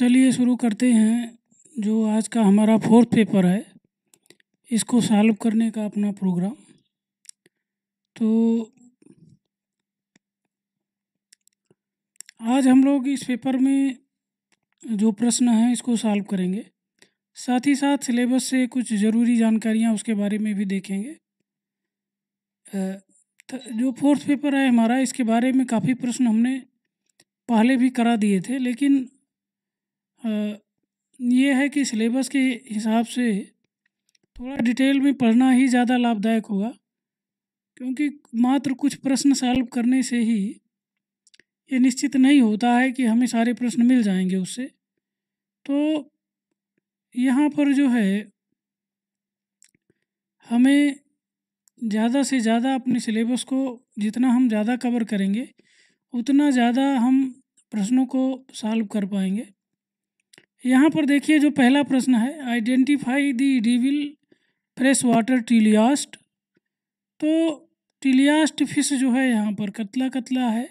चलिए शुरू करते हैं जो आज का हमारा फोर्थ पेपर है इसको सॉल्व करने का अपना प्रोग्राम तो आज हम लोग इस पेपर में जो प्रश्न है इसको सॉल्व करेंगे साथ ही साथ सिलेबस से कुछ ज़रूरी जानकारियाँ उसके बारे में भी देखेंगे जो फोर्थ पेपर है हमारा इसके बारे में काफ़ी प्रश्न हमने पहले भी करा दिए थे लेकिन ये है कि सिलेबस के हिसाब से थोड़ा डिटेल में पढ़ना ही ज़्यादा लाभदायक होगा क्योंकि मात्र कुछ प्रश्न सॉल्व करने से ही ये निश्चित नहीं होता है कि हमें सारे प्रश्न मिल जाएंगे उससे तो यहाँ पर जो है हमें ज़्यादा से ज़्यादा अपने सिलेबस को जितना हम ज़्यादा कवर करेंगे उतना ज़्यादा हम प्रश्नों को सॉल्व कर पाएंगे यहाँ पर देखिए जो पहला प्रश्न है identify the devil fresh water teleost तो टीलियास्ट फिश जो है यहाँ पर कतला कतला है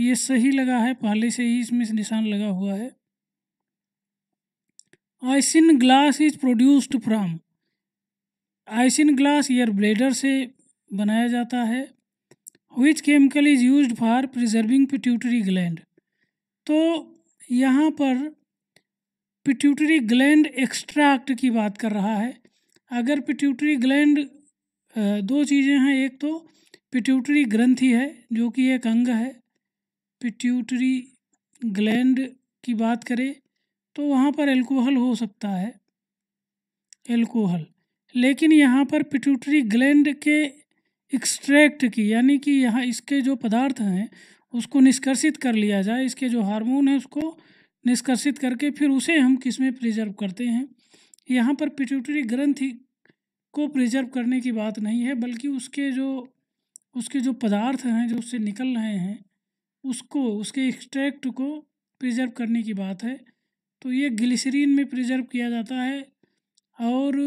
ये सही लगा है पहले से ही इसमें निशान लगा हुआ है isinglass is produced from isinglass air bladder से बनाया जाता है which chemical is use for preserving pituitary gland तो यहाँ पर पिट्यूटरी ग्लैंड एक्सट्रैक्ट की बात कर रहा है अगर पिट्यूटरी ग्लैंड दो चीज़ें हैं एक तो पिट्यूटरी ग्रंथि है जो कि एक अंग है पिट्यूटरी ग्लैंड की बात करें तो वहाँ पर एल्कोहल हो सकता है एल्कोहल लेकिन यहाँ पर पिट्यूटरी ग्लैंड के एक्सट्रैक्ट की यानी कि यहाँ इसके जो पदार्थ हैं उसको निष्कर्षित कर लिया जाए इसके जो हार्मोन हैं उसको निष्कर्षित करके फिर उसे हम किस में प्रिजर्व करते हैं यहाँ पर पिट्यूटरी ग्रंथि को प्रिजर्व करने की बात नहीं है बल्कि उसके जो उसके जो पदार्थ हैं जो उससे निकल रहे हैं उसको उसके एक्सट्रैक्ट को प्रिजर्व करने की बात है तो ये ग्लिसरीन में प्रिजर्व किया जाता है और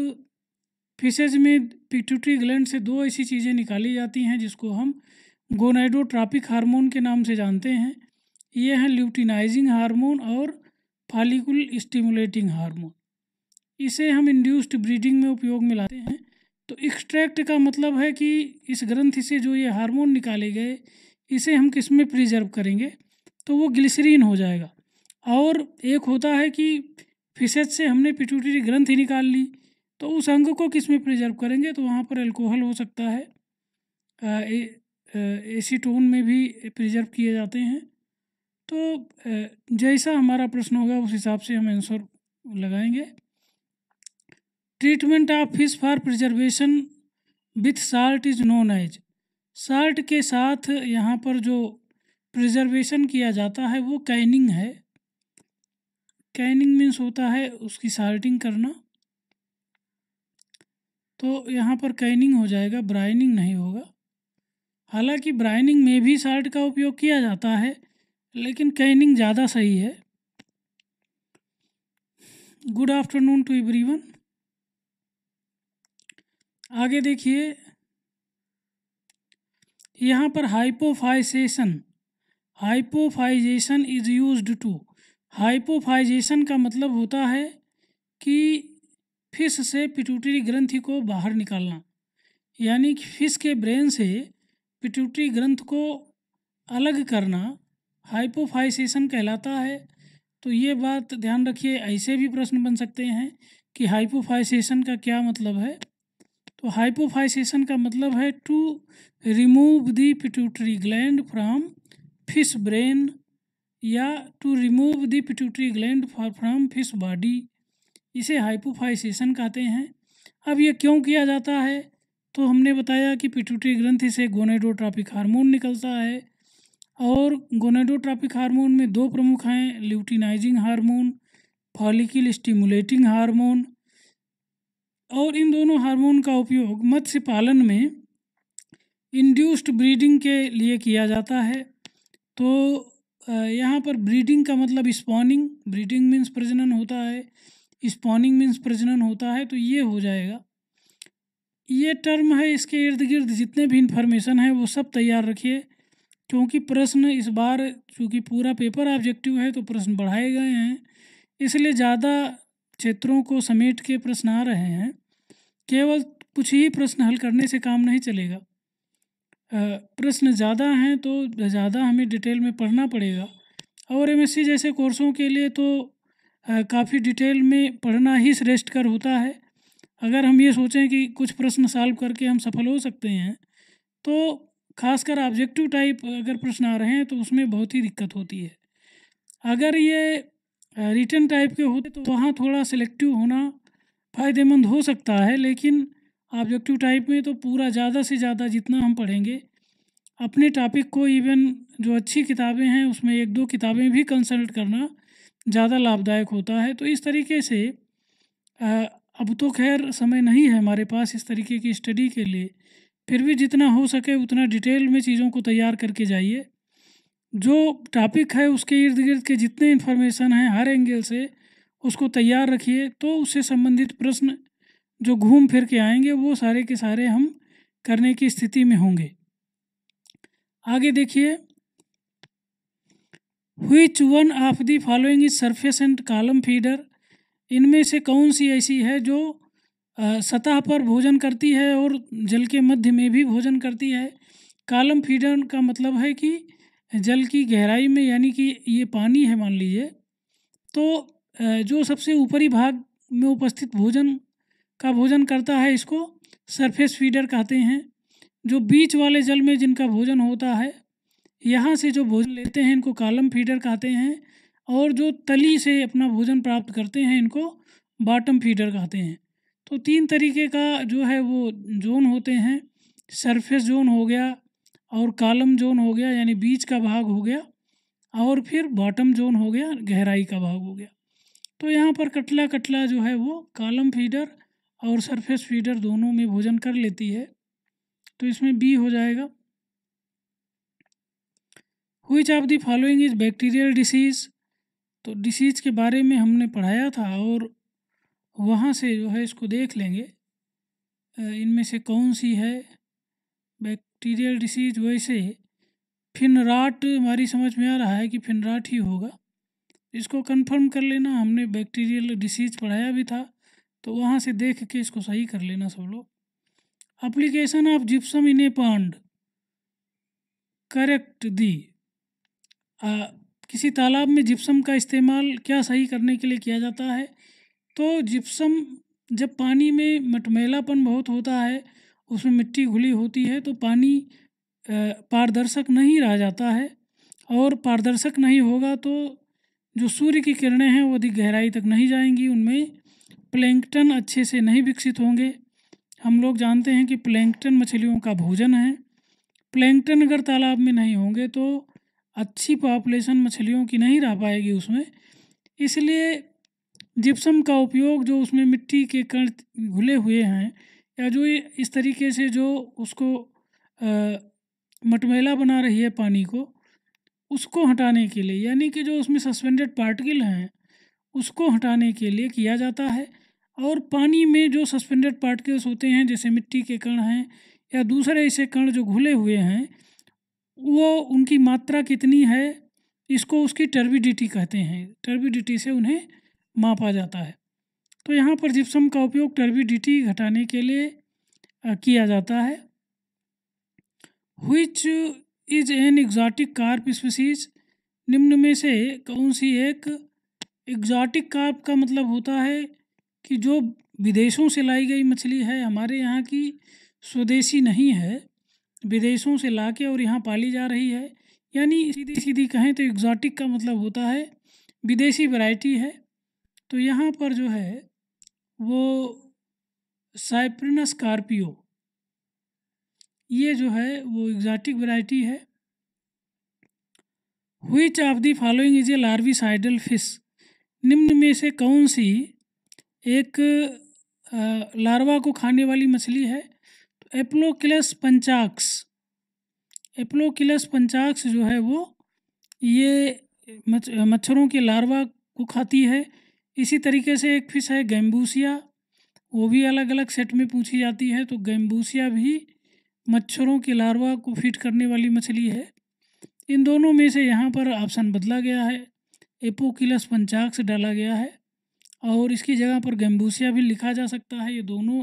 फिशेज में पिट्यूटरी ग्लैंड से दो ऐसी चीज़ें निकाली जाती हैं जिसको हम गोनाइडोट्रापिक हार्मोन के नाम से जानते हैं ये हैं ल्यूटिनाइजिंग हार्मोन और फालिकुल स्टिमुलेटिंग हार्मोन इसे हम इंड्यूस्ड ब्रीडिंग में उपयोग में लाते हैं तो एक्सट्रैक्ट का मतलब है कि इस ग्रंथि से जो ये हार्मोन निकाले गए इसे हम किस में प्रिजर्व करेंगे तो वो ग्लिसरीन हो जाएगा और एक होता है कि फिसेज से हमने पिट्यूटरी ग्रंथ निकाल ली तो उस अंग को किस में प्रिजर्व करेंगे तो वहाँ पर एल्कोहल हो सकता है एसीटोन में भी प्रिजर्व किए जाते हैं तो जैसा हमारा प्रश्न होगा उस हिसाब से हम आंसर लगाएंगे treatment of fish for preservation with salt is known as salt के साथ यहाँ पर जो प्रिजर्वेशन किया जाता है वो कैनिंग है कैनिंग मीन्स होता है उसकी साल्टिंग करना तो यहाँ पर कैनिंग हो जाएगा ब्राइनिंग नहीं होगा हालांकि ब्राइनिंग में भी साल्ट का उपयोग किया जाता है लेकिन कैनिंग ज़्यादा सही है गुड आफ्टरनून टू एवरीवन आगे देखिए यहाँ पर hypophysation hypophysation is use to hypophysation का मतलब होता है कि फिश से पिट्यूटरी ग्रंथि को बाहर निकालना यानी कि फिश के ब्रेन से पिट्यूटरी ग्रंथ को अलग करना हाइपोफाइसेशन कहलाता है तो ये बात ध्यान रखिए ऐसे भी प्रश्न बन सकते हैं कि हाइपोफाइसेशन का क्या मतलब है तो हाइपोफाइसेशन का मतलब है to remove the pituitary gland from fish brain या to remove the pituitary gland from fish body इसे हाइपोफाइसेशन कहते हैं अब ये क्यों किया जाता है तो हमने बताया कि पिट्यूटरी ग्रंथि से गोनेडोट्रॉपिक हार्मोन निकलता है और गोनेडोट्रॉपिक हार्मोन में दो प्रमुख हैं luteinizing hormone follicle stimulating hormone और इन दोनों हार्मोन का उपयोग मत्स्य पालन में इंड्यूस्ड ब्रीडिंग के लिए किया जाता है तो यहाँ पर ब्रीडिंग का मतलब स्पॉनिंग ब्रीडिंग मीन्स प्रजनन होता है स्पॉनिंग मीन्स प्रजनन होता है तो ये हो जाएगा ये टर्म है इसके इर्द गिर्द जितने भी इन्फॉर्मेशन है वो सब तैयार रखिए क्योंकि प्रश्न इस बार चूँकि पूरा पेपर ऑब्जेक्टिव है तो प्रश्न बढ़ाए गए हैं इसलिए ज़्यादा क्षेत्रों को समेट के प्रश्न आ रहे हैं केवल कुछ ही प्रश्न हल करने से काम नहीं चलेगा प्रश्न ज़्यादा हैं तो ज़्यादा हमें डिटेल में पढ़ना पड़ेगा और एम जैसे कोर्सों के लिए तो काफ़ी डिटेल में पढ़ना ही श्रेष्ठ कर होता है अगर हम ये सोचें कि कुछ प्रश्न सॉल्व करके हम सफल हो सकते हैं तो खासकर ऑब्जेक्टिव टाइप अगर प्रश्न आ रहे हैं तो उसमें बहुत ही दिक्कत होती है अगर ये रिटर्न टाइप के होते तो वहाँ थोड़ा सिलेक्टिव होना फ़ायदेमंद हो सकता है लेकिन ऑब्जेक्टिव टाइप में तो पूरा ज़्यादा से ज़्यादा जितना हम पढ़ेंगे अपने टॉपिक को इवन जो अच्छी किताबें हैं उसमें एक दो किताबें भी कंसल्ट करना ज़्यादा लाभदायक होता है तो इस तरीके से अब तो खैर समय नहीं है हमारे पास इस तरीके की स्टडी के लिए फिर भी जितना हो सके उतना डिटेल में चीज़ों को तैयार करके जाइए जो टॉपिक है उसके इर्द गिर्द के जितने इन्फॉर्मेशन हैं हर एंगल से उसको तैयार रखिए तो उससे संबंधित प्रश्न जो घूम फिर के आएंगे वो सारे के सारे हम करने की स्थिति में होंगे आगे देखिए which one of the following is surface and column feeder इनमें से कौन सी ऐसी है जो सतह पर भोजन करती है और जल के मध्य में भी भोजन करती है कालम फीडर का मतलब है कि जल की गहराई में यानी कि ये पानी है मान लीजिए तो जो सबसे ऊपरी भाग में उपस्थित भोजन का भोजन करता है इसको सरफेस फीडर कहते हैं जो बीच वाले जल में जिनका भोजन होता है यहाँ से जो भोजन लेते हैं इनको कालम फीडर कहते हैं और जो तली से अपना भोजन प्राप्त करते हैं इनको बॉटम फीडर कहते हैं तो तीन तरीके का जो है वो जोन होते हैं सरफेस जोन हो गया और कालम जोन हो गया यानी बीच का भाग हो गया और फिर बॉटम जोन हो गया गहराई का भाग हो गया तो यहाँ पर कटला कटला जो है वो कालम फीडर और सरफेस फीडर दोनों में भोजन कर लेती है तो इसमें बी हो जाएगा which of the following is bacterial disease तो डिसीज़ के बारे में हमने पढ़ाया था और वहाँ से जो है इसको देख लेंगे इनमें से कौन सी है बैक्टीरियल डिसीज वैसे फिनराट हमारी समझ में आ रहा है कि फिनराट ही होगा इसको कंफर्म कर लेना हमने बैक्टीरियल डिसीज पढ़ाया भी था तो वहाँ से देख के इसको सही कर लेना सब लोग application of gypsum in a pond correct the uh, किसी तालाब में जिप्सम का इस्तेमाल क्या सही करने के लिए किया जाता है तो जिप्सम जब पानी में मटमैलापन बहुत होता है उसमें मिट्टी घुली होती है तो पानी पारदर्शक नहीं रह जाता है और पारदर्शक नहीं होगा तो जो सूर्य की किरणें हैं वो अधिक गहराई तक नहीं जाएंगी उनमें प्लैंकटन अच्छे से नहीं विकसित होंगे हम लोग जानते हैं कि प्लैंकटन मछलियों का भोजन है प्लैंकटन अगर तालाब में नहीं होंगे तो अच्छी पॉपुलेशन मछलियों की नहीं रह पाएगी उसमें इसलिए जिप्सम का उपयोग जो उसमें मिट्टी के कण घुले हुए हैं या जो इस तरीके से जो उसको मटमैला बना रही है पानी को उसको हटाने के लिए यानी कि जो उसमें सस्पेंडेड पार्टिकल हैं उसको हटाने के लिए किया जाता है और पानी में जो सस्पेंडेड पार्टिकल्स होते हैं जैसे मिट्टी के कण हैं या दूसरे ऐसे कण जो घुले हुए हैं वो उनकी मात्रा कितनी है इसको उसकी टर्बिडिटी कहते हैं टर्बिडिटी से उन्हें मापा जाता है तो यहाँ पर जिप्सम का उपयोग टर्बिडिटी घटाने के लिए किया जाता है which is an exotic carp species निम्न में से कौन सी एक एग्जॉटिक कार्प का मतलब होता है कि जो विदेशों से लाई गई मछली है हमारे यहाँ की स्वदेशी नहीं है विदेशों से ला के और यहाँ पाली जा रही है यानी सीधी सीधी कहें तो एग्जॉटिक का मतलब होता है विदेशी वैरायटी है तो यहाँ पर जो है वो साइप्रिनस स्कॉर्पियो ये जो है वो एग्जॉटिक वैरायटी है which of the following is a larvicidal fish निम्न में से कौन सी एक लार्वा को खाने वाली मछली है तो एप्लोकिलस पंचाक्स एप्लोकिलस पंचाक्स जो है वो ये मच्छरों के लार्वा को खाती है इसी तरीके से एक फिश है गैम्बूसिया वो भी अलग अलग सेट में पूछी जाती है तो गैम्बूसिया भी मच्छरों के लार्वा को फिट करने वाली मछली है इन दोनों में से यहाँ पर ऑप्शन बदला गया है एपोकिलस पंचाक्स डाला गया है और इसकी जगह पर गैम्बूसिया भी लिखा जा सकता है ये दोनों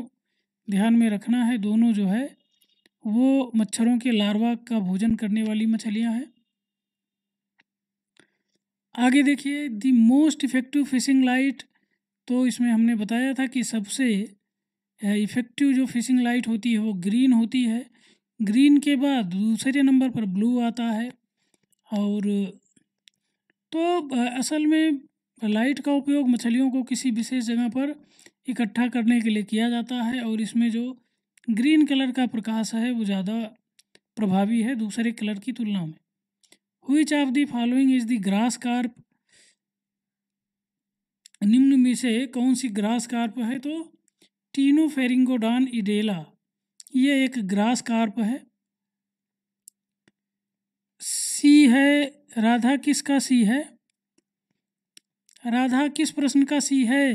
ध्यान में रखना है दोनों जो है वो मच्छरों के लार्वा का भोजन करने वाली मछलियाँ हैं आगे देखिए the most effective fishing light तो इसमें हमने बताया था कि सबसे इफ़ेक्टिव जो फिशिंग लाइट होती है वो ग्रीन होती है ग्रीन के बाद दूसरे नंबर पर ब्लू आता है और तो असल में लाइट का उपयोग मछलियों को किसी विशेष जगह पर इकट्ठा करने के लिए किया जाता है और इसमें जो ग्रीन कलर का प्रकाश है वो ज़्यादा प्रभावी है दूसरे कलर की तुलना में which of the following is the grass carp निम्न में से कौन सी ग्रास कार्प है तो टीनो फेरिंगोडान इडेला ये एक ग्रास कार्प है सी है राधा किसका सी है राधा किस प्रश्न का सी है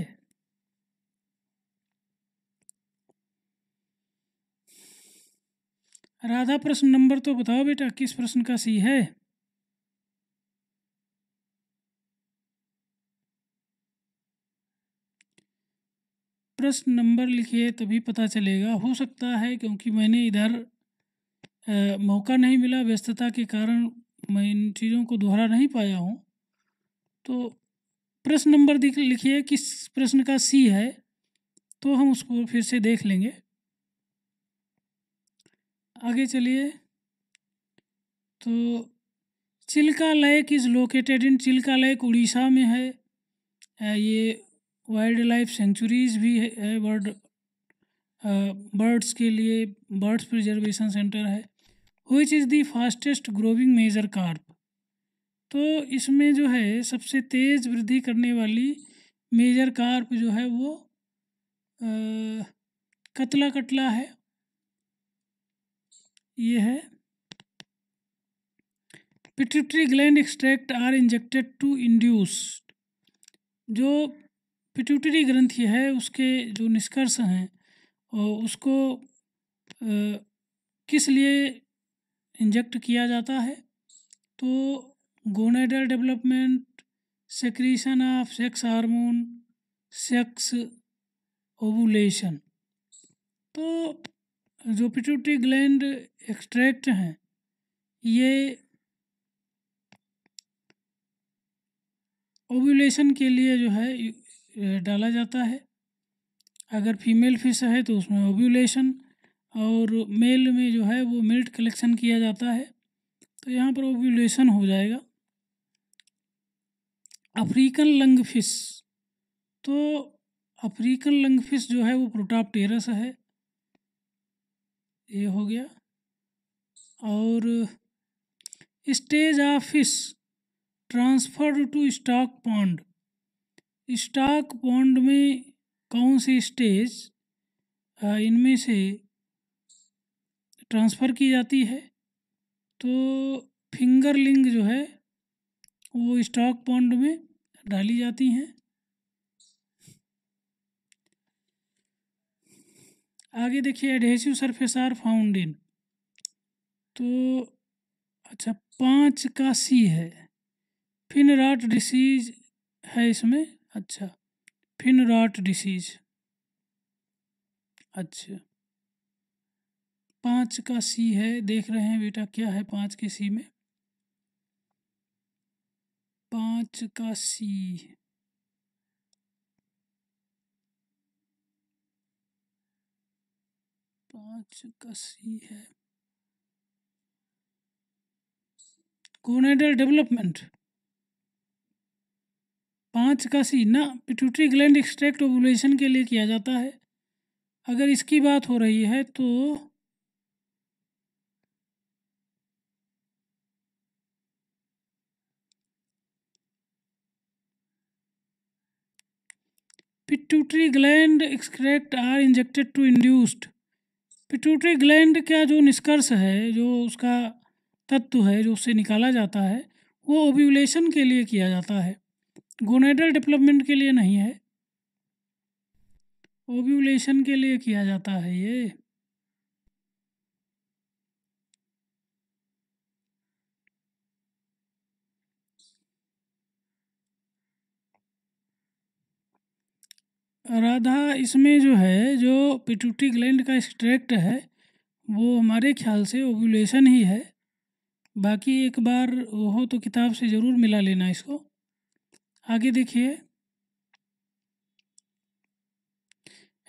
राधा प्रश्न नंबर तो बताओ बेटा किस प्रश्न का सी है प्रश्न नंबर लिखिए तभी पता चलेगा हो सकता है क्योंकि मैंने इधर मौका नहीं मिला व्यस्तता के कारण मैं इन चीज़ों को दोहरा नहीं पाया हूँ तो प्रश्न नंबर लिखिए किस प्रश्न का सी है तो हम उसको फिर से देख लेंगे आगे चलिए तो Chilka lake is located in Chilka lake Orissa में है ये वाइल्ड लाइफ सेंचुरीज भी है बर्ड बर्ड्स के लिए बर्ड्स प्रिजर्वेशन सेंटर है which is the fastest growing major carp तो इसमें जो है सबसे तेज़ वृद्धि करने वाली मेजर कार्प जो है वो आ, कतला कटला है ये है pituitary gland extract are injected to induce जो पिट्यूटरी ग्रंथ यह है उसके जो निष्कर्ष हैं उसको आ, किस लिए इंजेक्ट किया जाता है तो gonadal development secretion of sex hormone sex ovulation तो जो पिट्यूटरी ग्लैंड एक्सट्रैक्ट हैं ये ओबुलेशन के लिए जो है डाला जाता है अगर फीमेल फिश है तो उसमें ओव्यूलेशन और मेल में जो है वो मिल्ट कलेक्शन किया जाता है तो यहाँ पर ओव्यूलेशन हो जाएगा अफ्रीकन लंग फिश तो अफ्रीकन लंग फिश जो है वो प्रोटापटेरस है ये हो गया और stage of fish transferred to stock pond stock pond में कौन सी स्टेज इनमें से ट्रांसफ़र की जाती है तो फिंगर लिंग जो है वो स्टॉक बॉन्ड में डाली जाती हैं आगे देखिए adhesive surface are found in तो अच्छा पाँच का सी है फिन रॉट डिसीज है इसमें अच्छा फिन रॉट डिसीज अच्छा पाँच का सी है देख रहे हैं बेटा क्या है पाँच के सी में पाँच का सी पाँच का सी है कोनेडल डेवलपमेंट पाँच का सीना पिट्यूटरी ग्लैंड एक्सट्रैक्ट ओवुलेशन के लिए किया जाता है अगर इसकी बात हो रही है तो pituitary gland extract are injected to induced pituitary gland का जो निष्कर्ष है जो उसका तत्व है जो उससे निकाला जाता है वो ओव्यूलेशन के लिए किया जाता है गोनेडल डेवलपमेंट के लिए नहीं है ओव्यूलेशन के लिए किया जाता है ये राधा इसमें जो है जो पिटूटी ग्लैंड का स्ट्रेक्ट है वो हमारे ख्याल से ओव्यूलेशन ही है बाकी एक बार वो हो तो किताब से ज़रूर मिला लेना इसको आगे देखिए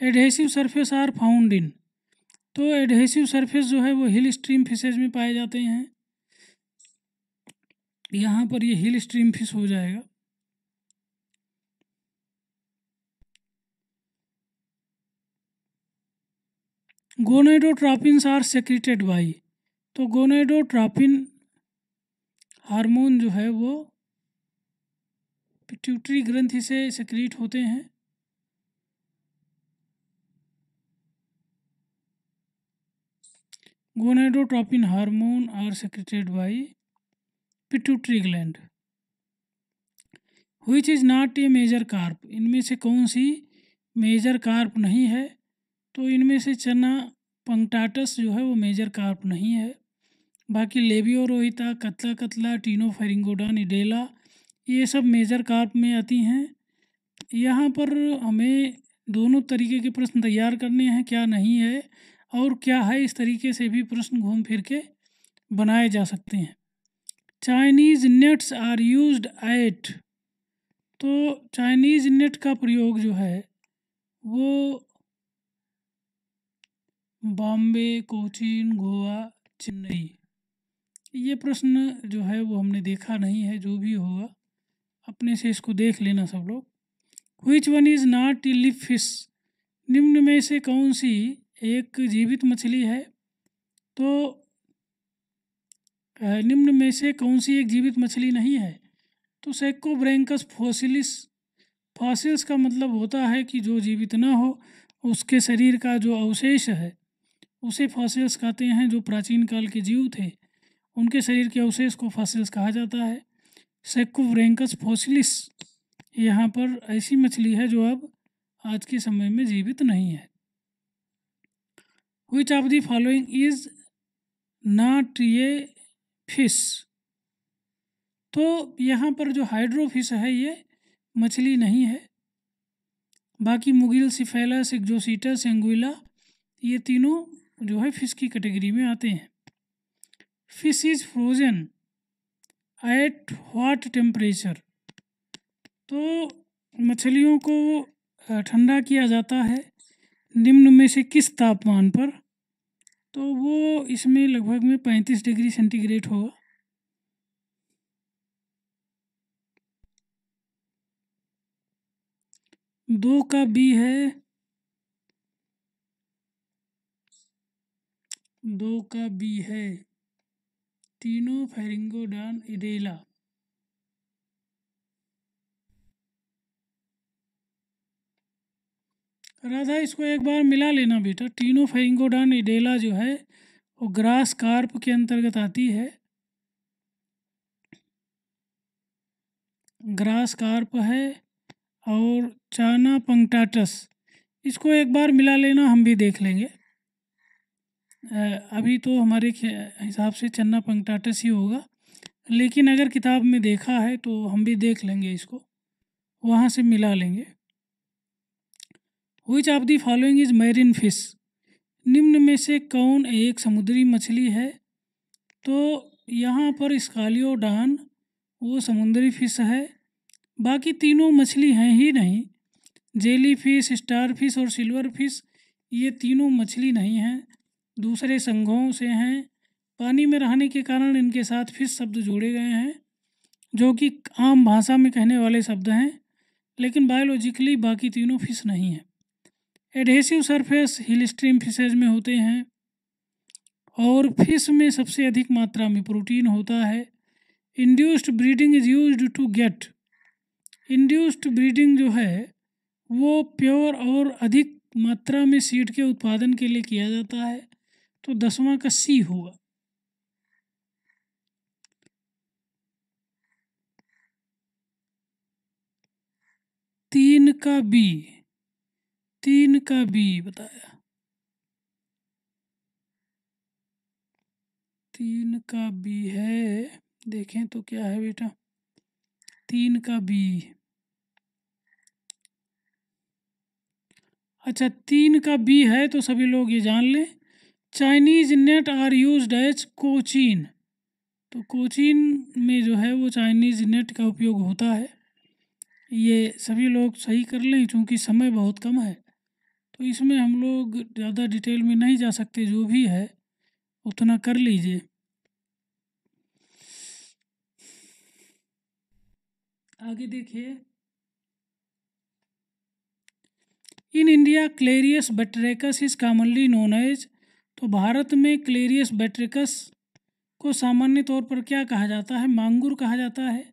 adhesive surface are found in तो एडहेसिव सरफेस जो है वो हिल स्ट्रीम फिशेज में पाए जाते हैं यहाँ पर ये हिल स्ट्रीम फिश हो जाएगा gonado gonadotropins are secreted by तो गोनेडो ट्रापिन हार्मोन जो है वो पिट्यूटरी ग्रंथि से सेक्रेट होते हैं gonadotropin hormone are secreted by pituitary gland which is not a major carp इनमें से कौन सी मेजर कार्प नहीं है तो इनमें से चना पंक्टाटस जो है वो मेजर कार्प नहीं है बाकी लेबियोरोहिता कतला कतला टीनोफेरिंगोडान निडेला ये सब मेजर कार्प में आती हैं यहाँ पर हमें दोनों तरीके के प्रश्न तैयार करने हैं क्या नहीं है और क्या है इस तरीके से भी प्रश्न घूम फिर के बनाए जा सकते हैं Chinese nets are used at तो चाइनीज़ नेट का प्रयोग जो है वो बॉम्बे कोचिन गोवा चेन्नई ये प्रश्न जो है वो हमने देखा नहीं है जो भी होगा अपने से इसको देख लेना सब लोग which one is not eely lip fish निम्न में से कौन सी एक जीवित मछली है तो निम्न में से कौन सी एक जीवित मछली नहीं है तो सेकोब्रैंकस फोसिलिस फॉसिल्स का मतलब होता है कि जो जीवित ना हो उसके शरीर का जो अवशेष है उसे फॉसिल्स कहते हैं जो प्राचीन काल के जीव थे उनके शरीर के अवशेष को फॉसिल्स कहा जाता है सेकुवरेंकस फोसिलिस यहाँ पर ऐसी मछली है जो अब आज के समय में जीवित नहीं है which of the following is not ये फिश तो यहाँ पर जो हाइड्रोफिश है ये मछली नहीं है बाकी मुगिल सिफेलस एग्जोसीटस एंगुला ये तीनों जो है फिश की कैटेगरी में आते हैं fish is frozen at what temperature तो मछलियों को ठंडा किया जाता है निम्न में से किस तापमान पर तो वो इसमें लगभग में पैंतीस डिग्री सेंटीग्रेड होगा दो का बी है दो का बी है डान इडेला राधा इसको एक बार मिला लेना बेटा फेरिंगोडान इडेला जो है वो ग्रास कार्प के अंतर्गत आती है ग्रास कार्प है और चाना पंक्टाटस इसको एक बार मिला लेना हम भी देख लेंगे अभी तो हमारे हिसाब से चन्ना पंक्टाटस ही होगा लेकिन अगर किताब में देखा है तो हम भी देख लेंगे इसको वहाँ से मिला लेंगे which of the following is marine fish निम्न में से कौन एक समुद्री मछली है तो यहाँ पर स्कालियोडान वो समुद्री फिश है बाकी तीनों मछली हैं ही नहीं जेली फिश स्टार फिश और सिल्वर फिश ये तीनों मछली नहीं हैं दूसरे संघों से हैं पानी में रहने के कारण इनके साथ फिश शब्द जोड़े गए हैं जो कि आम भाषा में कहने वाले शब्द हैं लेकिन बायोलॉजिकली बाकी तीनों फिश नहीं हैं adhesive surface hill stream fishes में होते हैं और फिश में सबसे अधिक मात्रा में प्रोटीन होता है induced breeding is use to get induced breeding जो है वो प्योर और अधिक मात्रा में सीड के उत्पादन के लिए किया जाता है तो दसवां का सी होगा तीन का बी तीन का बी बताया तीन का बी है देखें तो क्या है बेटा तीन का बी अच्छा तीन का बी है तो सभी लोग ये जान लें Chinese net are use as Cochin तो कोचीन में जो है वो चाइनीज नेट का उपयोग होता है ये सभी लोग सही कर लें क्योंकि समय बहुत कम है तो इसमें हम लोग ज़्यादा डिटेल में नहीं जा सकते जो भी है उतना कर लीजिए आगे देखिए in India Clarias batrachus is commonly known as तो भारत में क्लेरियस बेट्रिकस को सामान्य तौर पर क्या कहा जाता है मांगुर कहा जाता है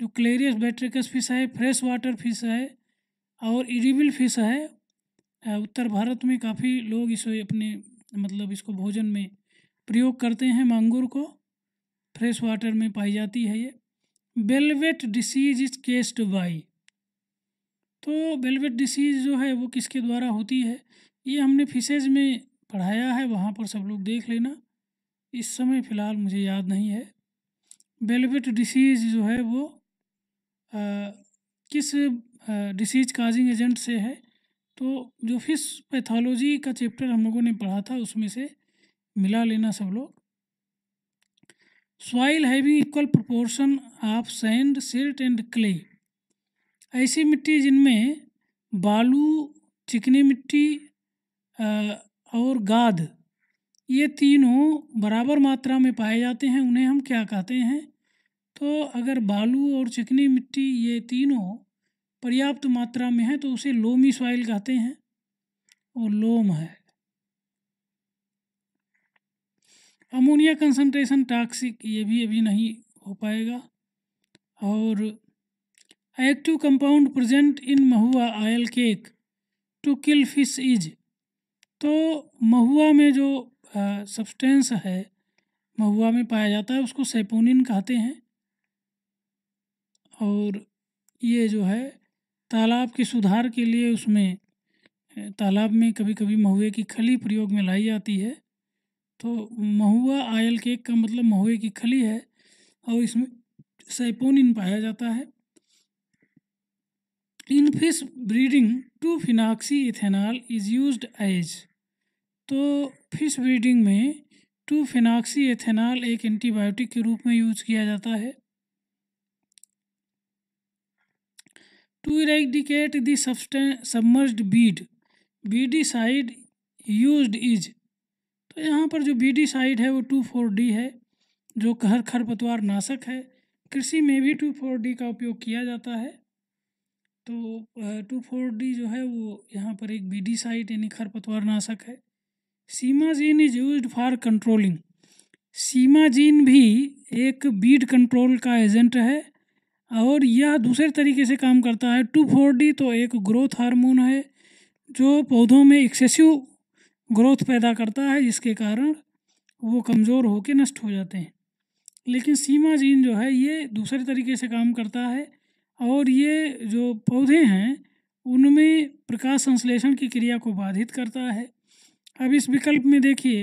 जो क्लेरियस बेट्रिकस फिश है फ्रेश वाटर फिश है और इडिबल फिश है उत्तर भारत में काफ़ी लोग इसे अपने मतलब इसको भोजन में प्रयोग करते हैं मांगुर को फ्रेश वाटर में पाई जाती है ये velvet disease is caused by तो बेलवेट डिसीज जो है वो किसके द्वारा होती है ये हमने फिशेज में पढ़ाया है वहाँ पर सब लोग देख लेना इस समय फ़िलहाल मुझे याद नहीं है बेलविट डिसीज़ जो है वो आ, किस डिसीज़ काजिंग एजेंट से है तो जो फिश पैथोलॉजी का चैप्टर हम लोगों ने पढ़ा था उसमें से मिला लेना सब लोग soil having equal proportion of sand silt and clay ऐसी मिट्टी जिनमें बालू चिकनी मिट्टी और गाद ये तीनों बराबर मात्रा में पाए जाते हैं उन्हें हम क्या कहते हैं तो अगर बालू और चिकनी मिट्टी ये तीनों पर्याप्त मात्रा में है तो उसे लोमी सॉइल कहते हैं और लोम है अमोनिया कंसंट्रेशन टॉक्सिक ये भी अभी नहीं हो पाएगा और active compound present in mahua oil cake to kill fish is तो महुआ में जो सब्सटेंस है महुआ में पाया जाता है उसको सेपोनिन कहते हैं और ये जो है तालाब के सुधार के लिए उसमें तालाब में कभी कभी महुए की खली प्रयोग में लाई जाती है तो महुआ आयल केक का मतलब महुए की खली है और इसमें सेपोनिन पाया जाता है in fish breeding two phenoxy ethanol is use as तो फिश ब्रीडिंग में टू फिनाक्सी एथेनॉल एक एंटीबायोटिक के रूप में यूज किया जाता है to eradicate the submerged weed weedicide use is तो यहाँ पर जो बीडी साइड है वो टू फोर डी है जो खर खरपतवार नाशक है कृषि में भी टू फोर डी का उपयोग किया जाता है तो टू फोर डी जो है वो यहाँ पर एक बीडी साइड यानी खरपतवार नाशक है simazine is use for controlling simazine भी एक बीड कंट्रोल का एजेंट है और यह दूसरे तरीके से काम करता है टू फोर डी तो एक ग्रोथ हार्मोन है जो पौधों में एक्सेसिव ग्रोथ पैदा करता है जिसके कारण वो कमज़ोर होकर नष्ट हो जाते हैं लेकिन सीमा जीन जो है ये दूसरे तरीके से काम करता है और ये जो पौधे हैं उनमें प्रकाश संश्लेषण की क्रिया को बाधित करता है अब इस विकल्प में देखिए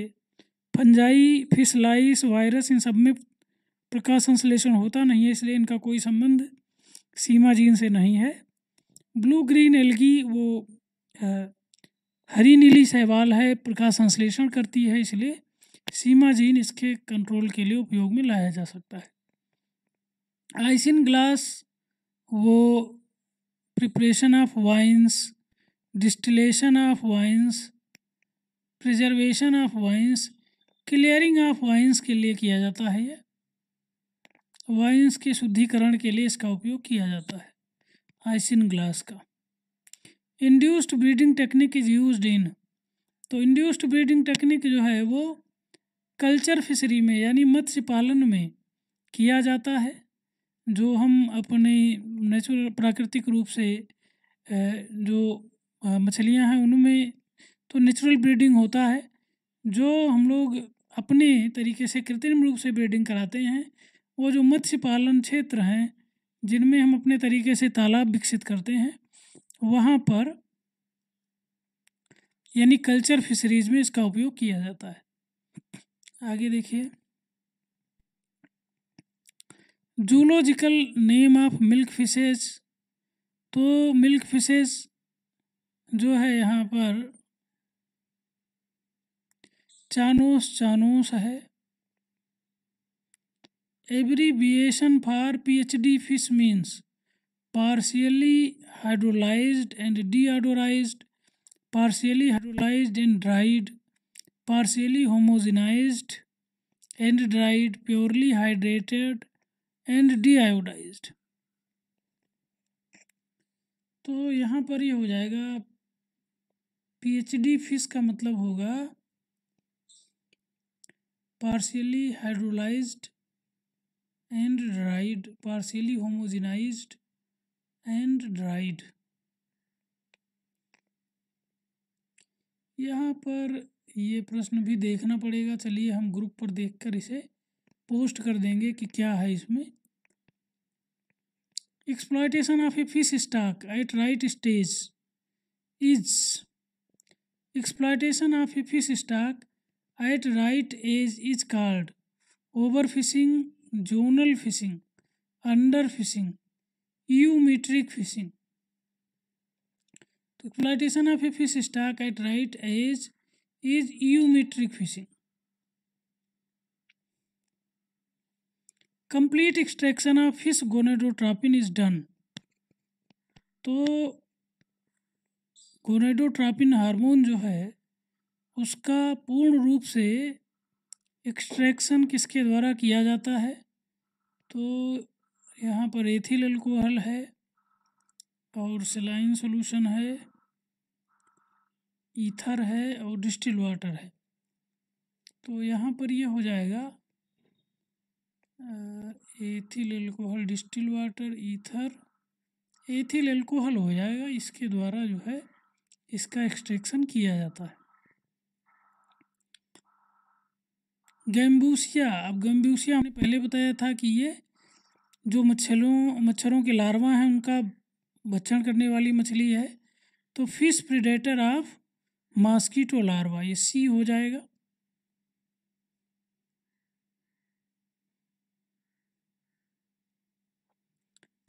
फंजाई फिसलाइस वायरस इन सब में प्रकाश संश्लेषण होता नहीं है इसलिए इनका कोई संबंध सीमा जीन से नहीं है ब्लू ग्रीन एलगी वो आ, हरी नीली सहवाल है प्रकाश संश्लेषण करती है इसलिए सीमा जीन इसके कंट्रोल के लिए उपयोग में लाया जा सकता है आइसिन ग्लास वो preparation of wines distillation of wines preservation of wines clearing of wines के लिए किया जाता है यह वाइन्स के शुद्धिकरण के लिए इसका उपयोग किया जाता है आइसिन ग्लास का induced breeding technique is use in तो इंड्यूस्ड ब्रीडिंग टेक्निक जो है वो कल्चर फिशरी में यानी मत्स्य पालन में किया जाता है जो हम अपने नेचुरल प्राकृतिक रूप से जो मछलियां हैं उनमें तो नेचुरल ब्रीडिंग होता है जो हम लोग अपने तरीके से कृत्रिम रूप से ब्रीडिंग कराते हैं वो जो मत्स्य पालन क्षेत्र हैं जिनमें हम अपने तरीके से तालाब विकसित करते हैं वहाँ पर यानी कल्चर फिशरीज में इसका उपयोग किया जाता है आगे देखिए zoological name of milk fishes तो मिल्क फिशेज जो है यहाँ पर चानोस चानोस है abbreviation for D fish means partially hydrolyse and D deodorised partially hydrolyse and dried partially homogenise and dried purely hydrated and D deiodised तो यहाँ पर ये यह हो जाएगा पी एच डी फिश का मतलब होगा partially hydrolyse and dried partially homogenized and dried यहाँ पर ये प्रश्न भी देखना पड़ेगा चलिए हम ग्रुप पर देखकर इसे पोस्ट कर देंगे कि क्या है इसमें exploitation of a fish stock at right stage is exploitation of a fish stock at right age is called over fishing zonal fishing under fishing eumetric fishing तो exploitation of a fish stock at right age is eumetric fishing complete extraction of fish gonadotropin is done तो gonadotropin hormone जो है उसका पूर्ण रूप से extraction किसके द्वारा किया जाता है तो यहाँ पर एथिल अल्कोहल है और सिलाइन सॉल्यूशन है ईथर है और डिस्टिल वाटर है तो यहाँ पर ये यह हो जाएगा ethyl alcohol distil water ether ethyl alcohol हो जाएगा इसके द्वारा जो है इसका एक्सट्रैक्शन किया जाता है गैम्बूसिया अब गैम्बूसिया हमने पहले बताया था कि ये जो मच्छरों मच्छरों के लार्वा हैं उनका भक्षण करने वाली मछली है तो fish predator of mosquito larva ये सी हो जाएगा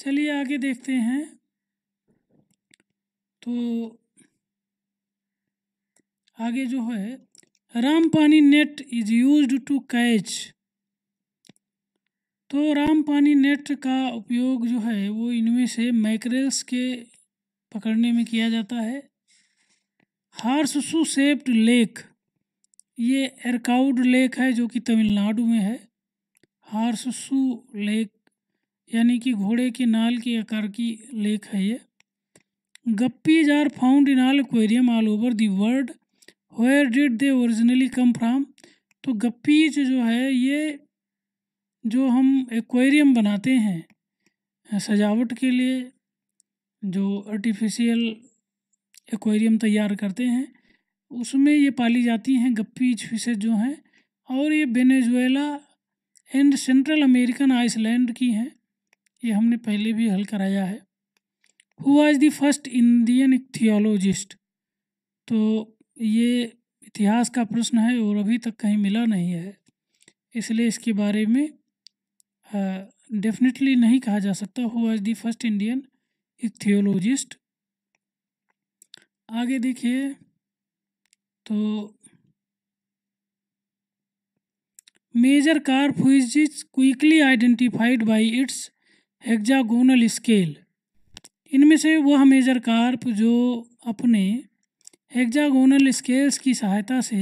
चलिए आगे देखते हैं तो आगे जो है Rampani net is use to catch तो रामपानी नेट का उपयोग जो है वो इनमें से माइक्रेल्स के पकड़ने में किया जाता है हार्ससू सेप्ड लेक ये एरकाउड लेक है जो कि तमिलनाडु में है हार्ससू लेक यानी कि घोड़े के नाल के आकार की लेक है ये guppies are found in all aquarium all over the world where did they originally come from तो गप्पीज जो है ये जो हम एक्वेरियम बनाते हैं सजावट के लिए जो आर्टिफिशियल एक्वेरियम तैयार करते हैं उसमें ये पाली जाती हैं गप्पीज फिशेज जो हैं और ये Venezuela and Central American island की हैं ये हमने पहले भी हल कराया है हु आज दी फर्स्ट इंडियन इक्थियोलॉजिस्ट तो ये इतिहास का प्रश्न है और अभी तक कहीं मिला नहीं है इसलिए इसके बारे में डेफिनेटली uh, नहीं कहा जा सकता हु आज the first Indian ichthyologist आगे देखिए तो major carp which is quickly identified by its hexagonal scale इनमें से वह मेजर कार्प जो अपने हेक्सागोनल स्केल्स की सहायता से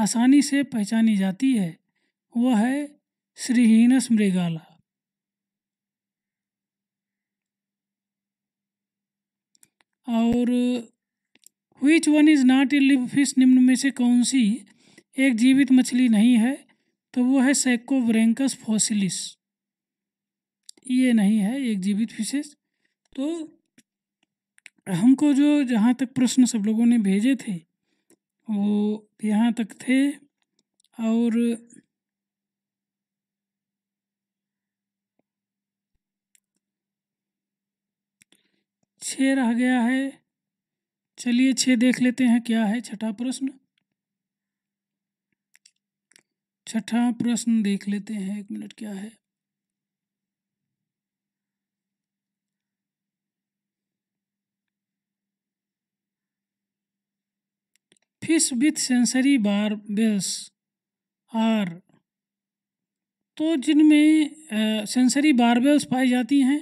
आसानी से पहचानी जाती है वह है श्रीहीनस मृगाला और which one is not a live fish निम्न में से कौन सी एक जीवित मछली नहीं है तो वो है सैकोब्रेंकस फोसिलिस ये नहीं है एक जीवित फिशेस तो हमको जो जहाँ तक प्रश्न सब लोगों ने भेजे थे वो यहाँ तक थे और छः रह गया है चलिए छः देख लेते हैं क्या है छठा प्रश्न छठा प्रश्न देख लेते हैं एक मिनट क्या है with sensory bar barbles are तो जिनमें सेंसरी बारबेल्स पाई जाती हैं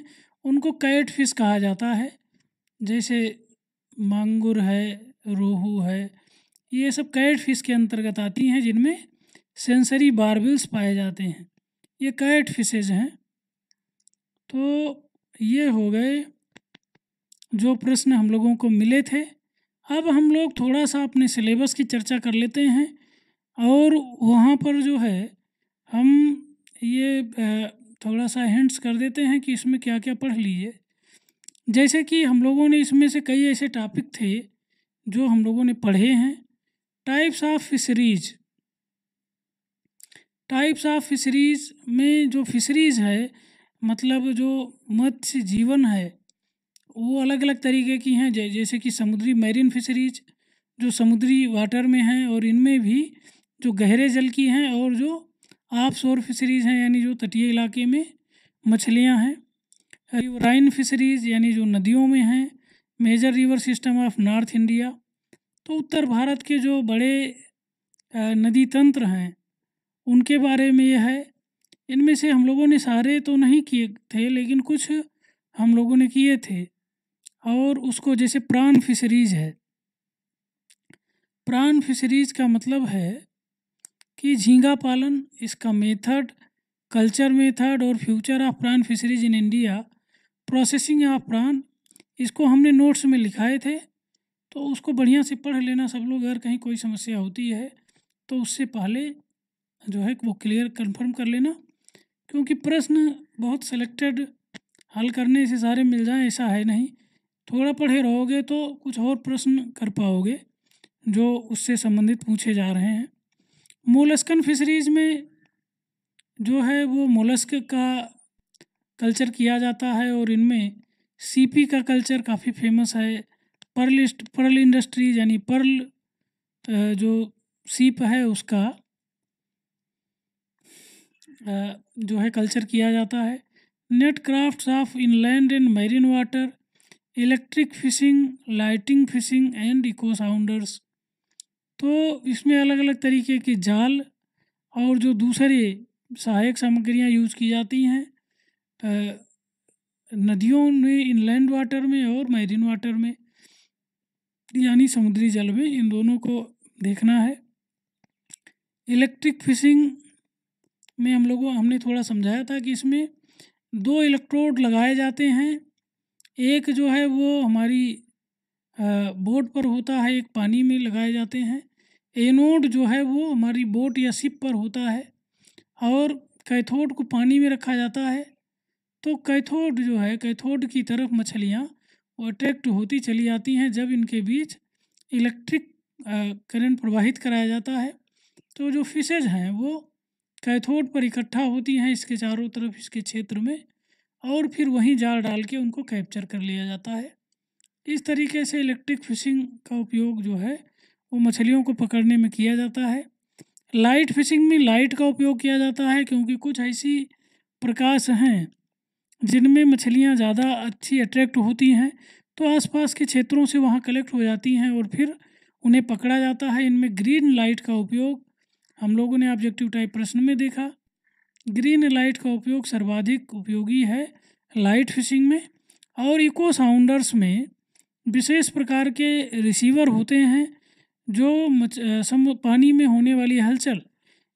उनको कैट फिश कहा जाता है जैसे मांगुर है रोहू है ये सब कैट फिश के अंतर्गत आती हैं जिनमें सेंसरी बारबेल्स पाए जाते हैं ये कैट फिशेज हैं तो ये हो गए जो प्रश्न हम लोगों को मिले थे अब हम लोग थोड़ा सा अपने सिलेबस की चर्चा कर लेते हैं और वहाँ पर जो है हम ये थोड़ा सा हिंट्स कर देते हैं कि इसमें क्या क्या पढ़ लीजिए जैसे कि हम लोगों ने इसमें से कई ऐसे टॉपिक थे जो हम लोगों ने पढ़े हैं types of fisheries types of fisheries में जो फिशरीज है मतलब जो मत्स्य जीवन है वो अलग अलग तरीके की हैं जैसे कि समुद्री मैरीन फिशरीज जो समुद्री वाटर में हैं और इनमें भी जो गहरे जल की हैं और जो आप शोर फिशरीज हैं यानी जो तटीय इलाके में मछलियां हैं रिवराइन फिशरीज यानी जो नदियों में हैं major river system of north India तो उत्तर भारत के जो बड़े नदी तंत्र हैं उनके बारे में यह है इनमें से हम लोगों ने सारे तो नहीं किए थे लेकिन कुछ हम लोगों ने किए थे और उसको जैसे प्राण फिशरीज है प्राण फिशरीज का मतलब है कि झींगा पालन इसका मेथड कल्चर मेथड और future of prawn fisheries in India processing of prawn इसको हमने नोट्स में लिखाए थे तो उसको बढ़िया से पढ़ लेना सब लोग अगर कहीं कोई समस्या होती है तो उससे पहले जो है वो क्लियर कंफर्म कर लेना क्योंकि प्रश्न बहुत सेलेक्टेड हल करने से सारे मिल जाएँ ऐसा है नहीं थोड़ा पढ़े रहोगे तो कुछ और प्रश्न कर पाओगे जो उससे संबंधित पूछे जा रहे हैं मोलस्कन फिशरीज में जो है वो मोलस्क का कल्चर किया जाता है और इनमें सीपी का कल्चर काफ़ी फेमस है पर्ल पर्ल इंडस्ट्री यानी पर्ल जो सीप है उसका जो है कल्चर किया जाता है net craft of inland and marine water electric fishing lighting fishing and echo sounders तो इसमें अलग अलग तरीके के जाल और जो दूसरे सहायक सामग्रियां यूज की जाती हैं नदियों में इनलैंड वाटर में और मैरिन वाटर में यानी समुद्री जल में इन दोनों को देखना है इलेक्ट्रिक फिशिंग में हम लोगों हमने थोड़ा समझाया था कि इसमें दो इलेक्ट्रोड लगाए जाते हैं एक जो है वो हमारी बोट पर होता है एक पानी में लगाए जाते हैं एनोड जो है वो हमारी बोट या सिप पर होता है और कैथोड को पानी में रखा जाता है तो कैथोड जो है कैथोड की तरफ मछलियाँ वो अट्रैक्ट होती चली आती हैं जब इनके बीच इलेक्ट्रिक करंट प्रवाहित कराया जाता है तो जो फिशेज हैं वो कैथोड पर इकट्ठा होती हैं इसके चारों तरफ इसके क्षेत्र में और फिर वहीं जाल डाल के उनको कैप्चर कर लिया जाता है इस तरीके से इलेक्ट्रिक फिशिंग का उपयोग जो है वो मछलियों को पकड़ने में किया जाता है लाइट फिशिंग में लाइट का उपयोग किया जाता है क्योंकि कुछ ऐसी प्रकाश हैं जिनमें मछलियाँ ज़्यादा अच्छी अट्रैक्ट होती हैं तो आसपास के क्षेत्रों से वहाँ कलेक्ट हो जाती हैं और फिर उन्हें पकड़ा जाता है इनमें ग्रीन लाइट का उपयोग हम लोगों ने ऑब्जेक्टिव टाइप प्रश्न में देखा ग्रीन लाइट का उपयोग सर्वाधिक उपयोगी है लाइट फिशिंग में और इको साउंडर्स में विशेष प्रकार के रिसीवर होते हैं जो सम पानी में होने वाली हलचल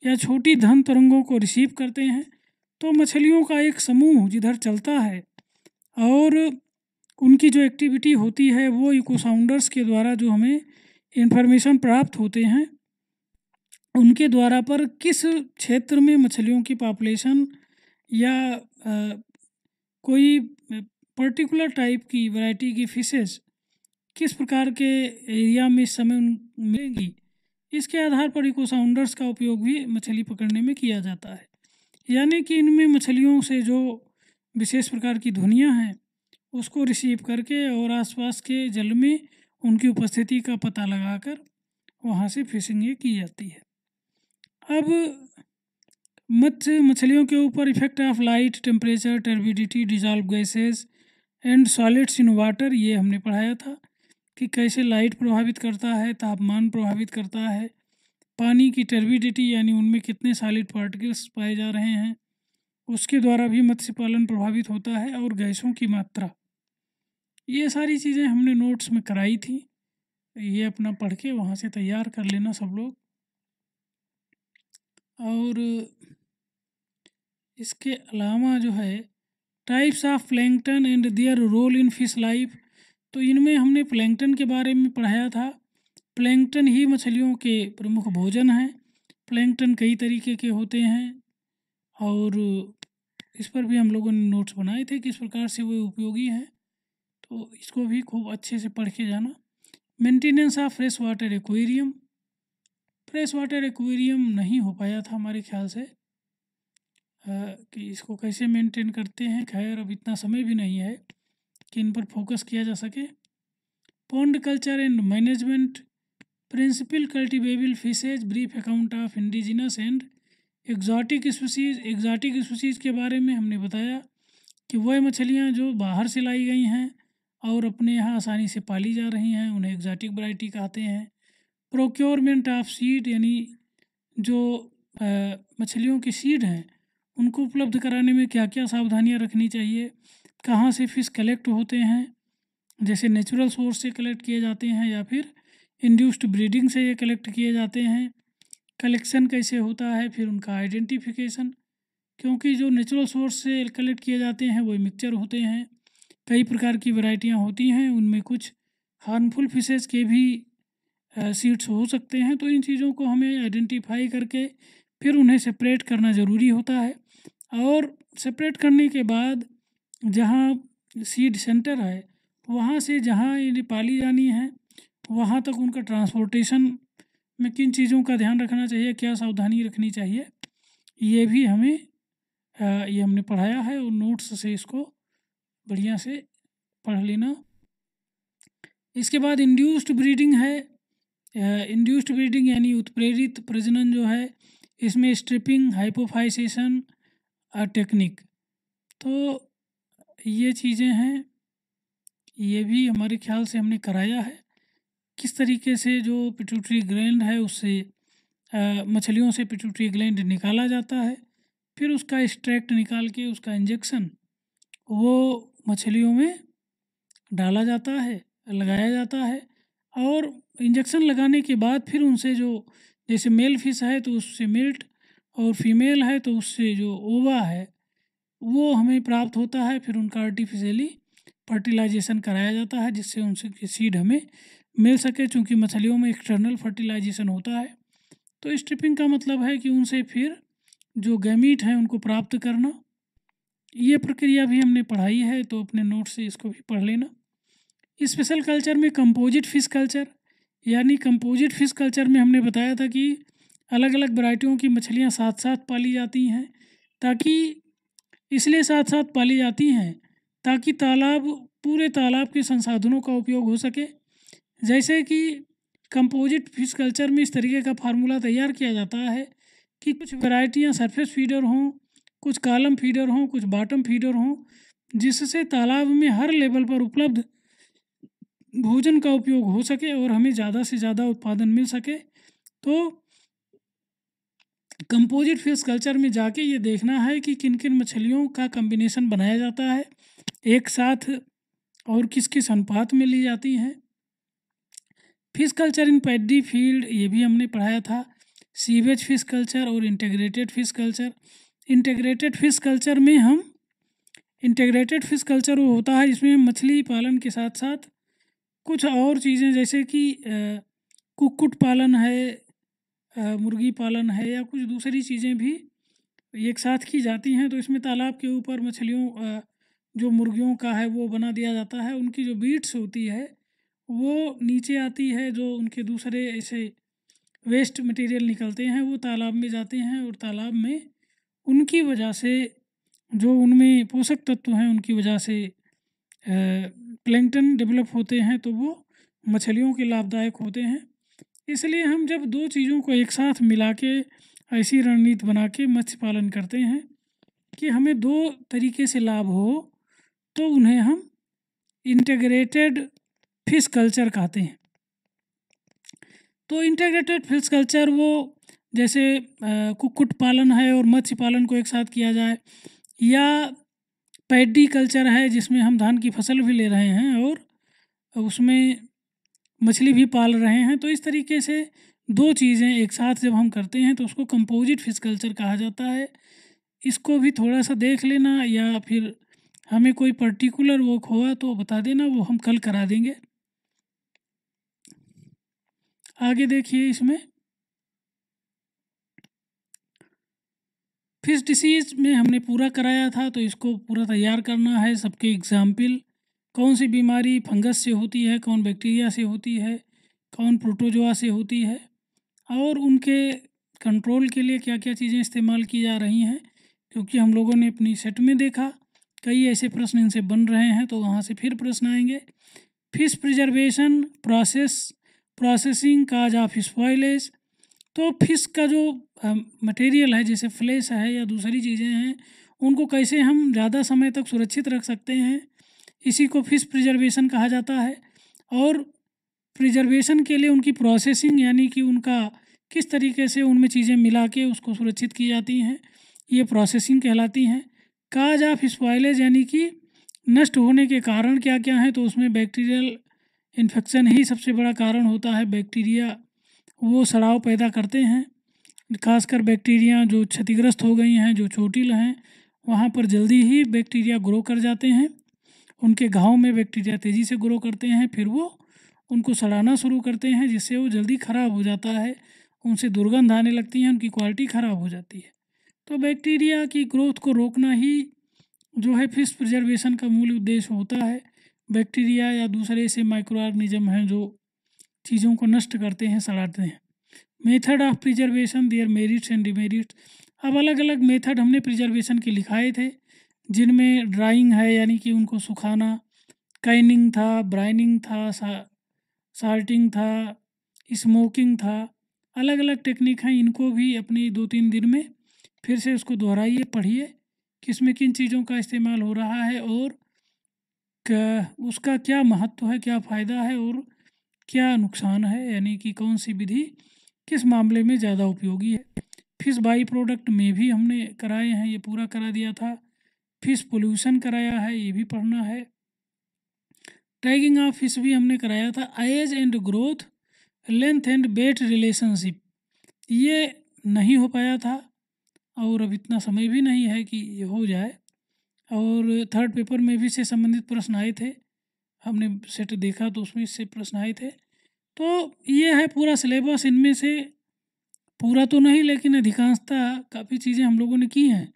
या छोटी धन तरंगों को रिसीव करते हैं तो मछलियों का एक समूह जिधर चलता है और उनकी जो एक्टिविटी होती है वो इको साउंडर्स के द्वारा जो हमें इन्फॉर्मेशन प्राप्त होते हैं उनके द्वारा पर किस क्षेत्र में मछलियों की पॉपुलेशन या आ, कोई पर्टिकुलर टाइप की वैरायटी की फिशेस किस प्रकार के एरिया में इस समय मिलेंगी इसके आधार पर इको साउंडर्स का उपयोग भी मछली पकड़ने में किया जाता है यानी कि इनमें मछलियों से जो विशेष प्रकार की ध्वनियाँ हैं उसको रिसीव करके और आसपास के जल में उनकी उपस्थिति का पता लगाकर वहाँ से फिशिंग ये की जाती है अब मत्स्य मछलियों के ऊपर effect of light temperature turbidity dissolve gases and solids in water ये हमने पढ़ाया था कि कैसे लाइट प्रभावित करता है तापमान प्रभावित करता है पानी की टर्बिडिटी यानी उनमें कितने सॉलिड पार्टिकल्स पाए जा रहे हैं उसके द्वारा भी मत्स्य पालन प्रभावित होता है और गैसों की मात्रा ये सारी चीज़ें हमने नोट्स में कराई थी ये अपना पढ़ के वहाँ से तैयार कर लेना सब लोग और इसके अलावा जो है types of plankton and their role in fish life तो इनमें हमने प्लैंगटन के बारे में पढ़ाया था प्लैंगटन ही मछलियों के प्रमुख भोजन हैं प्लैंगटन कई तरीके के होते हैं और इस पर भी हम लोगों ने नोट्स बनाए थे किस प्रकार से वो उपयोगी हैं तो इसको भी खूब अच्छे से पढ़ के जाना maintenance of fresh water aquarium fresh water aquarium नहीं हो पाया था हमारे ख्याल से कि इसको कैसे मेंटेन करते हैं खैर अब इतना समय भी नहीं है कि इन पर फोकस किया जा सके pond culture and management principle cultivable fishes brief account of indigenous and exotic species exotic species के बारे में हमने बताया कि वह मछलियाँ जो बाहर से लाई गई हैं और अपने यहाँ आसानी से पाली जा रही हैं उन्हें एग्जॉटिक वराइटी कहते हैं प्रोक्योरमेंट ऑफ सीड यानी जो मछलियों के सीड हैं उनको उपलब्ध कराने में क्या क्या सावधानियां रखनी चाहिए कहाँ से फ़िश कलेक्ट होते हैं जैसे नेचुरल सोर्स से कलेक्ट किए जाते हैं या फिर इंड्यूस्ड ब्रीडिंग से ये कलेक्ट किए जाते हैं कलेक्शन कैसे होता है फिर उनका आइडेंटिफिकेशन क्योंकि जो नेचुरल सोर्स से कलेक्ट किए जाते हैं वो मिक्सचर होते हैं कई प्रकार की वैरायटियाँ होती हैं उनमें कुछ हार्मफुल फिशेज के भी सीड्स हो सकते हैं तो इन चीज़ों को हमें आइडेंटिफाई करके फिर उन्हें सेपरेट करना ज़रूरी होता है और सेपरेट करने के बाद जहाँ सीड सेंटर है वहाँ से जहाँ ये पाली जानी है वहाँ तक उनका ट्रांसपोर्टेशन में किन चीज़ों का ध्यान रखना चाहिए क्या सावधानी रखनी चाहिए ये भी हमें आ, ये हमने पढ़ाया है और नोट्स से इसको बढ़िया से पढ़ लेना इसके बाद इंड्यूस्ड ब्रीडिंग है इंड्यूस्ड ब्रीडिंग यानी उत्प्रेरित प्रजनन जो है इसमें स्ट्रिपिंग हाइपोफाइसेशन और टेक्निक तो ये चीज़ें हैं ये भी हमारे ख्याल से हमने कराया है किस तरीके से जो पिट्यूटरी ग्लैंड है उससे मछलियों से पिट्यूटरी ग्लैंड निकाला जाता है फिर उसका एक्सट्रैक्ट निकाल के उसका इंजेक्शन वो मछलियों में डाला जाता है लगाया जाता है और इंजेक्शन लगाने के बाद फिर उनसे जो जैसे मेल फिश है तो उससे मिल्ट और फीमेल है तो उससे जो ओवा है वो हमें प्राप्त होता है फिर उनका आर्टिफिशियली फर्टिलाइजेशन कराया जाता है जिससे उनसे सीड हमें मिल सके चूँकि मछलियों में एक्सटर्नल फर्टिलाइजेशन होता है तो स्ट्रिपिंग का मतलब है कि उनसे फिर जो गैमीट हैं उनको प्राप्त करना ये प्रक्रिया भी हमने पढ़ाई है तो अपने नोट से इसको भी पढ़ लेना स्पेशल कल्चर में कंपोजिट फिश कल्चर यानी कंपोजिट फिश कल्चर में हमने बताया था कि अलग अलग वरायटियों की मछलियाँ साथ साथ पाली जाती हैं ताकि इसलिए साथ साथ पाली जाती हैं ताकि तालाब पूरे तालाब के संसाधनों का उपयोग हो सके जैसे कि कंपोजिट फिश कल्चर में इस तरीके का फार्मूला तैयार किया जाता है कि कुछ वैरायटियाँ सरफेस फीडर हों कुछ कालम फीडर हों कुछ बॉटम फीडर हों जिससे तालाब में हर लेवल पर उपलब्ध भोजन का उपयोग हो सके और हमें ज़्यादा से ज़्यादा उत्पादन मिल सके तो कंपोजिट फिश कल्चर में जाके ये देखना है कि किन किन मछलियों का कम्बिनेशन बनाया जाता है एक साथ और किस किस अनुपात में ली जाती हैं fish culture in paddy field ये भी हमने पढ़ाया था सीवेज फिश कल्चर और integrated fish culture integrated fish culture में हम इंटीग्रेटेड फिश कल्चर वो होता है जिसमें मछली पालन के साथ साथ कुछ और चीज़ें जैसे कि कुक्कुट पालन है मुर्गी पालन है या कुछ दूसरी चीज़ें भी एक साथ की जाती हैं तो इसमें तालाब के ऊपर मछलियों जो मुर्गियों का है वो बना दिया जाता है उनकी जो बीट्स होती है वो नीचे आती है जो उनके दूसरे ऐसे वेस्ट मटेरियल निकलते हैं वो तालाब में जाते हैं और तालाब में उनकी वजह से जो उनमें पोषक तत्व हैं उनकी वजह से प्लैंकटन डेवलप होते हैं तो वो मछलियों के लाभदायक होते हैं इसलिए हम जब दो चीज़ों को एक साथ मिला के ऐसी रणनीति बना के मत्स्य पालन करते हैं कि हमें दो तरीके से लाभ हो तो उन्हें हम इंटीग्रेटेड फिश कल्चर कहते हैं तो इंटीग्रेटेड फिश कल्चर वो जैसे कुक्कुट पालन है और मत्स्य पालन को एक साथ किया जाए या पैडी कल्चर है जिसमें हम धान की फसल भी ले रहे हैं और उसमें मछली भी पाल रहे हैं तो इस तरीके से दो चीज़ें एक साथ जब हम करते हैं तो उसको कंपोजिट फिश कल्चर कहा जाता है इसको भी थोड़ा सा देख लेना या फिर हमें कोई पर्टिकुलर वर्क हुआ तो बता देना वो हम कल करा देंगे आगे देखिए इसमें फिश डिसीज में हमने पूरा कराया था तो इसको पूरा तैयार करना है सबके एग्जाम्पल कौन सी बीमारी फंगस से होती है कौन बैक्टीरिया से होती है कौन प्रोटोजोआ से होती है और उनके कंट्रोल के लिए क्या क्या चीज़ें इस्तेमाल की जा रही हैं क्योंकि हम लोगों ने अपनी सेट में देखा कई ऐसे प्रश्न इनसे बन रहे हैं तो वहाँ से फिर प्रश्न आएंगे fish preservation process processing cause of spoilage तो फिश का जो मटेरियल है जैसे फ्लेश है या दूसरी चीज़ें हैं उनको कैसे हम ज़्यादा समय तक सुरक्षित रख सकते हैं इसी को फिश प्रिजर्वेशन कहा जाता है और प्रिजर्वेशन के लिए उनकी प्रोसेसिंग यानी कि उनका किस तरीके से उनमें चीज़ें मिला के उसको सुरक्षित की जाती हैं ये प्रोसेसिंग कहलाती हैं काज ऑफ स्पॉयलेज यानी कि नष्ट होने के कारण क्या क्या हैं तो उसमें बैक्टीरियल इन्फेक्शन ही सबसे बड़ा कारण होता है बैक्टीरिया वो सड़ाव पैदा करते हैं खासकर बैक्टीरिया जो क्षतिग्रस्त हो गई हैं जो चोटिल हैं वहाँ पर जल्दी ही बैक्टीरिया ग्रो कर जाते हैं उनके घाव में बैक्टीरिया तेज़ी से ग्रो करते हैं फिर वो उनको सड़ाना शुरू करते हैं जिससे वो जल्दी ख़राब हो जाता है उनसे दुर्गंध आने लगती है उनकी क्वालिटी ख़राब हो जाती है तो बैक्टीरिया की ग्रोथ को रोकना ही जो है फिश प्रिजर्वेशन का मूल उद्देश्य होता है बैक्टीरिया या दूसरे ऐसे माइक्रो ऑर्गेनिज्म हैं जो चीज़ों को नष्ट करते हैं सड़ाते हैं method of preservation their merits and demerits अब अलग अलग मेथड हमने प्रिजर्वेशन के लिखाए थे जिनमें ड्राइंग है यानी कि उनको सुखाना कैनिंग था ब्राइनिंग था साल्टिंग था स्मोकिंग था अलग अलग टेक्निक हैं इनको भी अपनी दो तीन दिन में फिर से उसको दोहराइए पढ़िए किस में किन चीज़ों का इस्तेमाल हो रहा है और उसका क्या महत्व है क्या फ़ायदा है और क्या नुकसान है यानी कि कौन सी विधि किस मामले में ज़्यादा उपयोगी है फिश बाई प्रोडक्ट में भी हमने कराए हैं ये पूरा करा दिया था फिश पोल्यूशन कराया है ये भी पढ़ना है टैगिंग ऑफ फिश भी हमने कराया था age and growth length and weight relationship ये नहीं हो पाया था और अब इतना समय भी नहीं है कि ये हो जाए और थर्ड पेपर में भी से संबंधित प्रश्न आए थे हमने सेट देखा तो उसमें इससे प्रश्न आए थे तो ये है पूरा सिलेबस इनमें से पूरा तो नहीं लेकिन अधिकांशता काफ़ी चीज़ें हम लोगों ने की हैं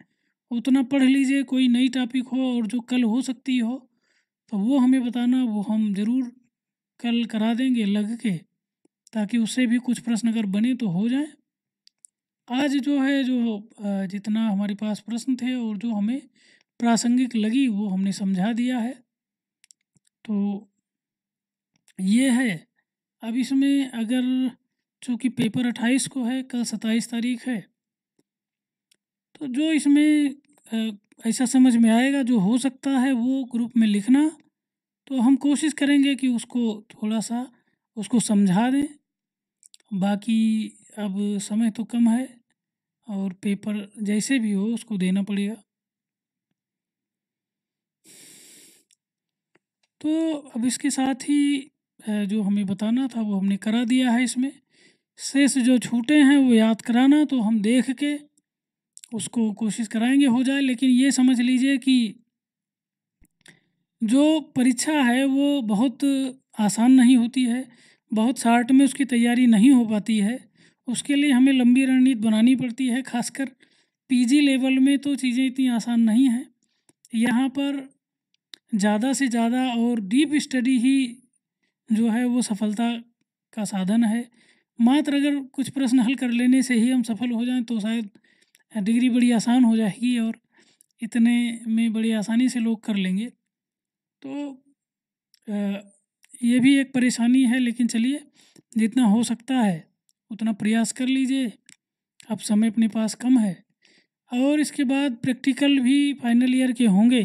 उतना पढ़ लीजिए कोई नई टॉपिक हो और जो कल हो सकती हो तो वो हमें बताना वो हम ज़रूर कल करा देंगे लग के ताकि उससे भी कुछ प्रश्न अगर बने तो हो जाए आज जो है जो जितना हमारे पास प्रश्न थे और जो हमें प्रासंगिक लगी वो हमने समझा दिया है तो ये है अब इसमें अगर चूँकि पेपर अट्ठाईस को है कल सत्ताईस तारीख है तो जो इसमें ऐसा समझ में आएगा जो हो सकता है वो ग्रुप में लिखना तो हम कोशिश करेंगे कि उसको थोड़ा सा उसको समझा दें बाकी अब समय तो कम है और पेपर जैसे भी हो उसको देना पड़ेगा तो अब इसके साथ ही जो हमें बताना था वो हमने करा दिया है इसमें शेष जो छूटे हैं वो याद कराना तो हम देख के उसको कोशिश कराएंगे हो जाए लेकिन ये समझ लीजिए कि जो परीक्षा है वो बहुत आसान नहीं होती है बहुत शार्ट में उसकी तैयारी नहीं हो पाती है उसके लिए हमें लंबी रणनीति बनानी पड़ती है खासकर पीजी लेवल में तो चीज़ें इतनी आसान नहीं हैं यहाँ पर ज़्यादा से ज़्यादा और डीप स्टडी ही जो है वो सफलता का साधन है मात्र अगर कुछ प्रश्न हल कर लेने से ही हम सफल हो जाएं तो शायद डिग्री बड़ी आसान हो जाएगी और इतने में बड़ी आसानी से लोग कर लेंगे तो ये भी एक परेशानी है लेकिन चलिए जितना हो सकता है उतना प्रयास कर लीजिए अब समय अपने पास कम है और इसके बाद प्रैक्टिकल भी फाइनल ईयर के होंगे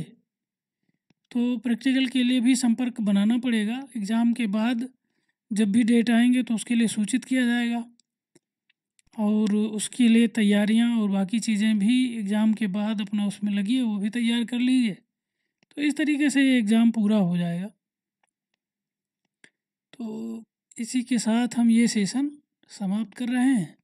तो प्रैक्टिकल के लिए भी संपर्क बनाना पड़ेगा एग्ज़ाम के बाद जब भी डेट आएंगे तो उसके लिए सूचित किया जाएगा और उसके लिए तैयारियां और बाकी चीज़ें भी एग्ज़ाम के बाद अपना उसमें लगी वो भी तैयार कर लीजिए तो इस तरीके से ये एग्ज़ाम पूरा हो जाएगा तो इसी के साथ हम ये सेशन समाप्त कर रहे हैं